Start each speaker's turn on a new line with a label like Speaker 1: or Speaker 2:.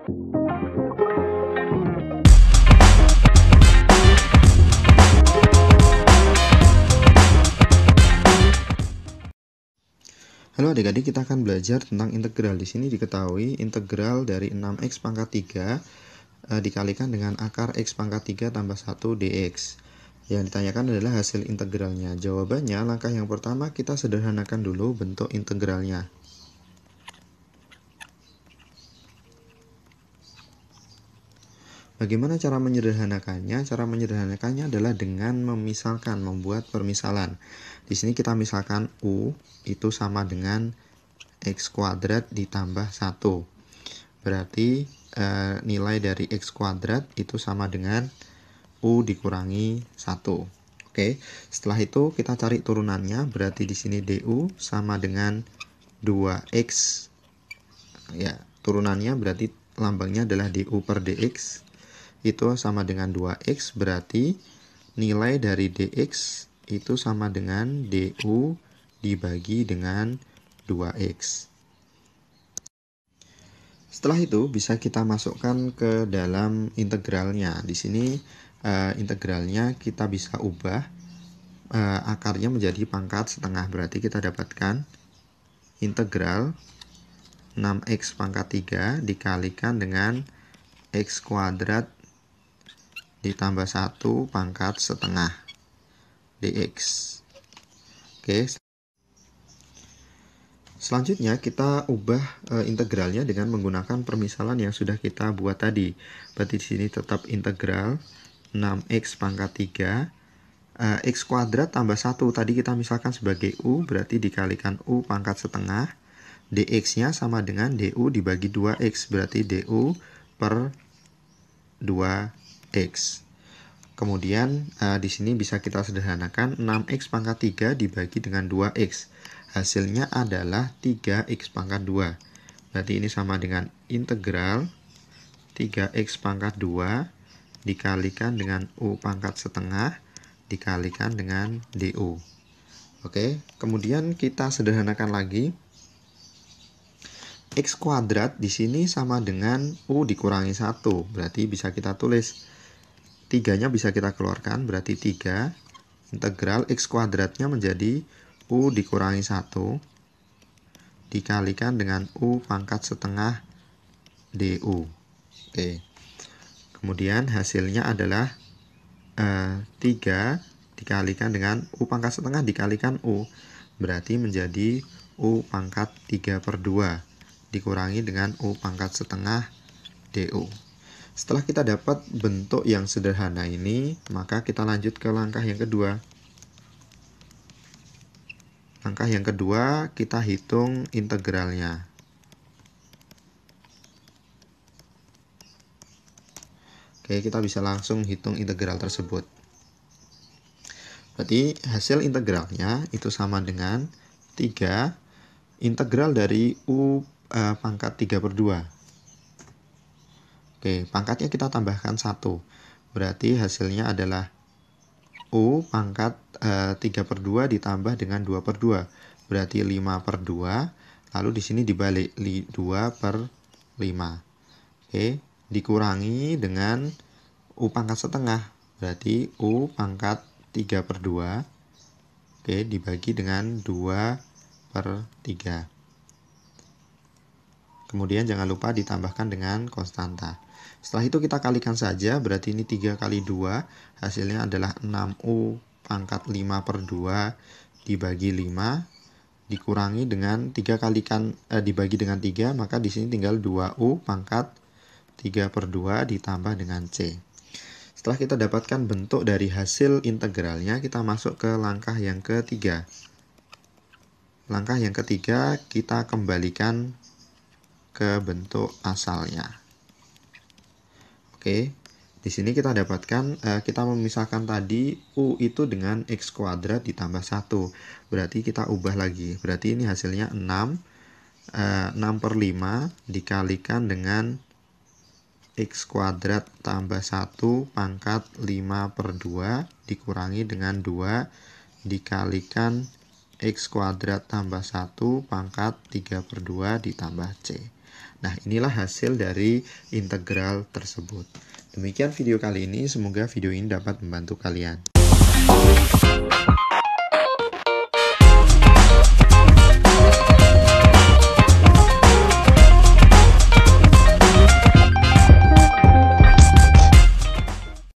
Speaker 1: Halo adik-adik, kita akan belajar tentang integral. Di sini diketahui integral dari 6x pangkat 3 e, eh, dikalikan dengan akar x pangkat 3 tambah 1 dx. Yang ditanyakan adalah hasil integralnya. Jawabannya, langkah yang pertama kita sederhanakan dulu bentuk integralnya. Bagaimana cara menyederhanakannya? Cara menyederhanakannya adalah dengan memisalkan, membuat permisalan. Di sini kita misalkan U itu sama dengan X kuadrat ditambah 1. Berarti e, nilai dari X kuadrat itu sama dengan U dikurangi 1. Oke, setelah itu kita cari turunannya. Berarti di sini DU sama dengan 2X. Ya, turunannya berarti lambangnya adalah DU per DX itu sama dengan 2x berarti nilai dari dx itu sama dengan du dibagi dengan 2x. Setelah itu bisa kita masukkan ke dalam integralnya. Di sini uh, integralnya kita bisa ubah uh, akarnya menjadi pangkat setengah. Berarti kita dapatkan integral 6x pangkat 3 dikalikan dengan x kuadrat ditambah 1 pangkat setengah dx. Oke. Selanjutnya kita ubah e, integralnya dengan menggunakan permisalan yang sudah kita buat tadi. Berarti di sini tetap integral 6x pangkat 3 e, eh, x kuadrat tambah 1 tadi kita misalkan sebagai u berarti dikalikan u pangkat setengah dx nya sama dengan du dibagi 2x berarti du per 2 X. Kemudian uh, di sini bisa kita sederhanakan 6X pangkat 3 dibagi dengan 2X. Hasilnya adalah 3X pangkat 2. Berarti ini sama dengan integral 3X pangkat 2 dikalikan dengan U pangkat setengah dikalikan dengan DU. Oke, kemudian kita sederhanakan lagi. X kuadrat di sini sama dengan U dikurangi 1. Berarti bisa kita tulis Tiganya bisa kita keluarkan, berarti 3. Integral x kuadratnya menjadi U dikurangi 1. Dikalikan dengan U pangkat setengah DU. Oke. Kemudian hasilnya adalah eh, tiga 3 dikalikan dengan U pangkat setengah dikalikan U. Berarti menjadi U pangkat 3 per 2 dikurangi dengan U pangkat setengah DU. Setelah kita dapat bentuk yang sederhana ini, maka kita lanjut ke langkah yang kedua. Langkah yang kedua, kita hitung integralnya. Oke, kita bisa langsung hitung integral tersebut. Berarti hasil integralnya itu sama dengan 3 integral dari U eh, pangkat 3 per 2. Oke, pangkatnya kita tambahkan satu. Berarti hasilnya adalah U pangkat e, eh, 3 per 2 ditambah dengan 2 per 2. Berarti 5 per 2. Lalu di sini dibalik 2 per 5. Oke, dikurangi dengan U pangkat setengah. Berarti U pangkat 3 per 2. Oke, dibagi dengan 2 per 3. Kemudian jangan lupa ditambahkan dengan konstanta. Setelah itu kita kalikan saja, berarti ini 3 kali 2, hasilnya adalah 6U pangkat 5 per 2 dibagi 5, dikurangi dengan 3 kalikan, eh, dibagi dengan 3, maka di sini tinggal 2U pangkat 3 per 2 ditambah dengan C. Setelah kita dapatkan bentuk dari hasil integralnya, kita masuk ke langkah yang ketiga. Langkah yang ketiga, kita kembalikan ke bentuk asalnya. Oke, di sini kita dapatkan eh, kita memisahkan tadi U itu dengan X kuadrat ditambah 1. Berarti kita ubah lagi. Berarti ini hasilnya 6. 6 eh, per 5 dikalikan dengan X kuadrat tambah 1 pangkat 5 per 2 dikurangi dengan 2 dikalikan X kuadrat tambah 1 pangkat 3 per 2 ditambah C. Nah, inilah hasil dari integral tersebut. Demikian video kali ini, semoga video ini dapat membantu kalian.